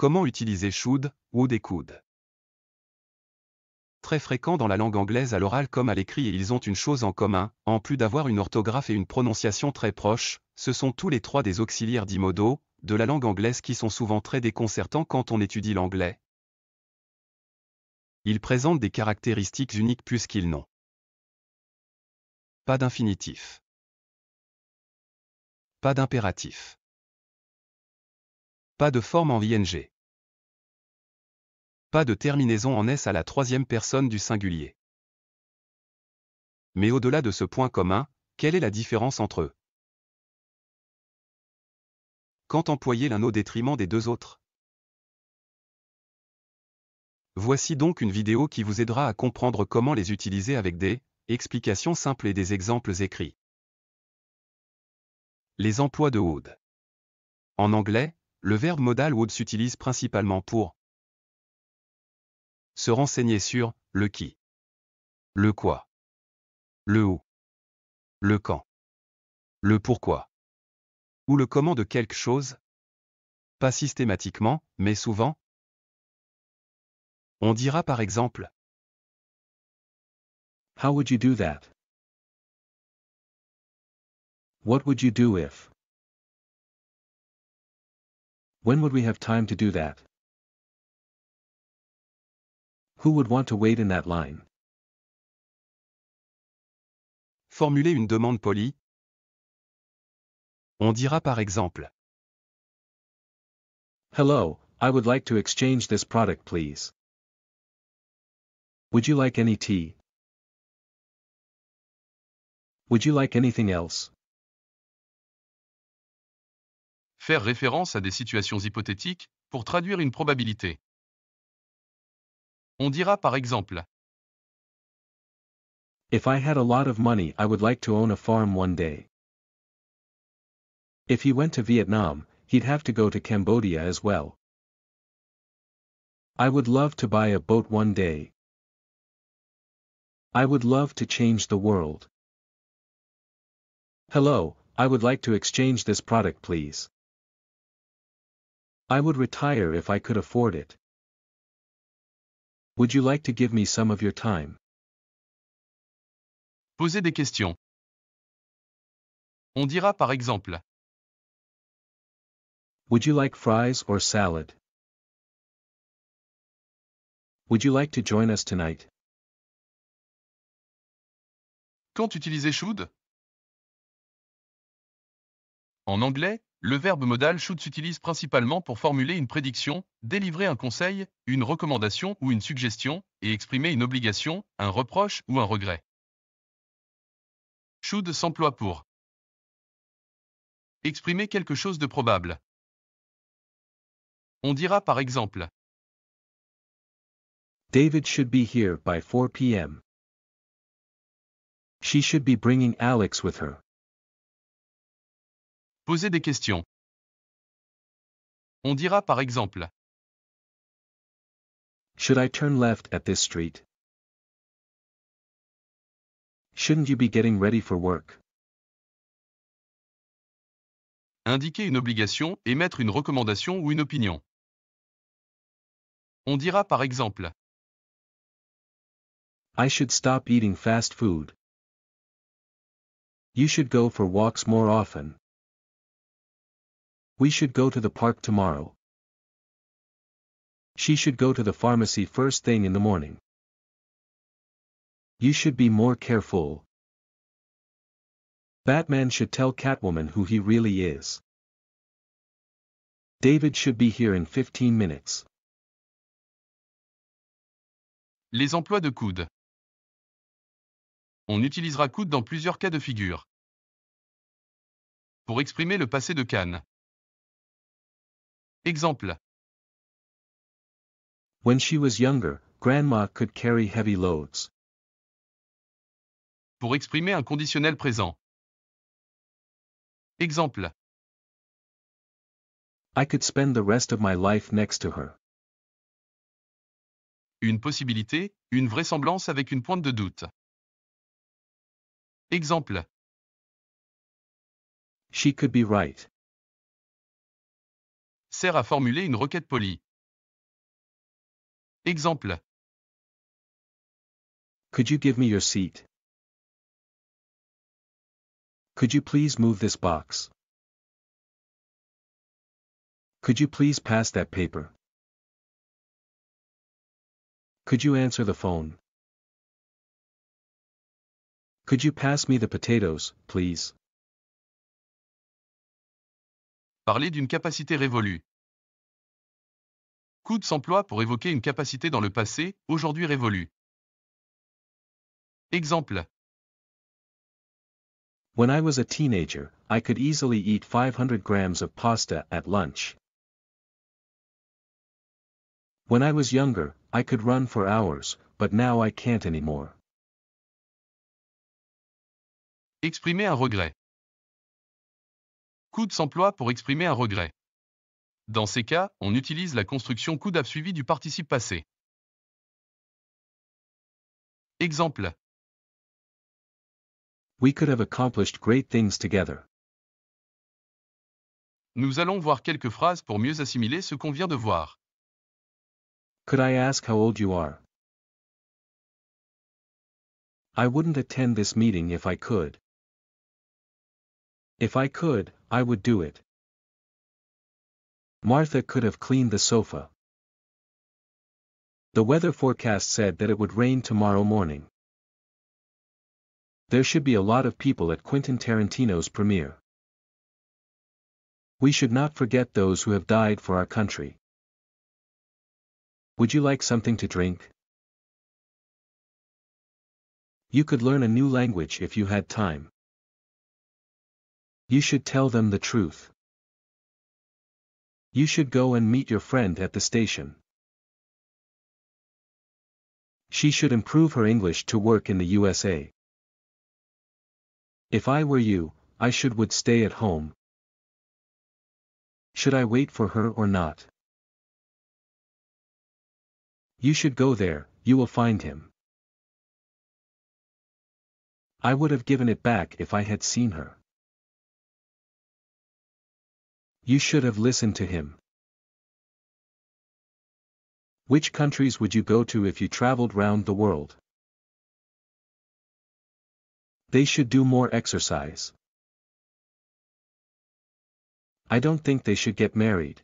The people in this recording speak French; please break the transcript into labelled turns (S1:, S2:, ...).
S1: Comment utiliser should, would et could Très fréquents dans la langue anglaise à l'oral comme à l'écrit et ils ont une chose en commun, en plus d'avoir une orthographe et une prononciation très proches, ce sont tous les trois des auxiliaires d'imodo de la langue anglaise qui sont souvent très déconcertants quand on étudie l'anglais. Ils présentent des caractéristiques uniques puisqu'ils n'ont pas d'infinitif, pas d'impératif. Pas de forme en ing. Pas de terminaison en s à la troisième personne du singulier. Mais au-delà de ce point commun, quelle est la différence entre eux Quand employer l'un au détriment des deux autres Voici donc une vidéo qui vous aidera à comprendre comment les utiliser avec des explications simples et des exemples écrits. Les emplois de Aude. En anglais, le verbe modal would s'utilise principalement pour se renseigner sur le qui, le quoi, le où, le quand, le pourquoi ou le comment de quelque chose, pas systématiquement, mais souvent. On dira par exemple How would you do that? What would you do if? When would we have time to do that? Who would want to wait in that line? Formulez une demande polie. On dira par exemple. Hello, I would like to exchange this product please. Would you like any tea? Would you like anything else? faire référence à des situations hypothétiques pour traduire une probabilité. On dira par exemple If I had a lot of money, I would like to own a farm one day. If he went to Vietnam, he'd have to go to Cambodia as well. I would love to buy a boat one day. I would love to change the world. Hello, I would like to exchange this product please. I would retire if I could afford it. Would you like to give me some of your time? Posez des questions. On dira par exemple. Would you like fries or salad? Would you like to join us tonight? Quand utiliser should En anglais, le verbe modal should s'utilise principalement pour formuler une prédiction, délivrer un conseil, une recommandation ou une suggestion, et exprimer une obligation, un reproche ou un regret. Should s'emploie pour exprimer quelque chose de probable. On dira par exemple David should be here by 4 p.m. She should be bringing Alex with her. Poser des questions. On dira par exemple Should I turn left at this street? Shouldn't you be getting ready for work? Indiquer une obligation, émettre une recommandation ou une opinion. On dira par exemple I should stop eating fast food. You should go for walks more often. We should go to the park tomorrow. She should go to the pharmacy first thing in the morning. You should be more careful. Batman should tell Catwoman who he really is. David should be here in 15 minutes. Les emplois de coude. On utilisera coude dans plusieurs cas de figure. Pour exprimer le passé de Cannes. Exemple. When she was younger, grandma could carry heavy loads. Pour exprimer un conditionnel présent. Exemple. I could spend the rest of my life next to her. Une possibilité, une vraisemblance avec une pointe de doute. Exemple. She could be right sert à formuler une requête polie. Exemple. Could you give me your seat? Could you please move this box? Could you please pass that paper? Could you answer the phone? Could you pass me the potatoes, please? Parler d'une capacité révolue de s'emploi pour évoquer une capacité dans le passé, aujourd'hui révolue. Exemple. When I was a teenager, I could easily eat 500 grams of pasta at lunch. When I was younger, I could run for hours, but now I can't anymore. Exprimer un regret. Coup de s'emploi pour exprimer un regret. Dans ces cas, on utilise la construction have suivie du participe passé. Exemple. We could have accomplished great things together. Nous allons voir quelques phrases pour mieux assimiler ce qu'on vient de voir. Could I ask how old you are? I wouldn't attend this meeting if I could. If I could, I would do it. Martha could have cleaned the sofa. The weather forecast said that it would rain tomorrow morning. There should be a lot of people at Quentin Tarantino's premiere. We should not forget those who have died for our country. Would you like something to drink? You could learn a new language if you had time. You should tell them the truth. You should go and meet your friend at the station. She should improve her English to work in the USA. If I were you, I should would stay at home. Should I wait for her or not? You should go there, you will find him. I would have given it back if I had seen her. You should have listened to him. Which countries would you go to if you traveled round the world? They should do more exercise. I don't think they should get married.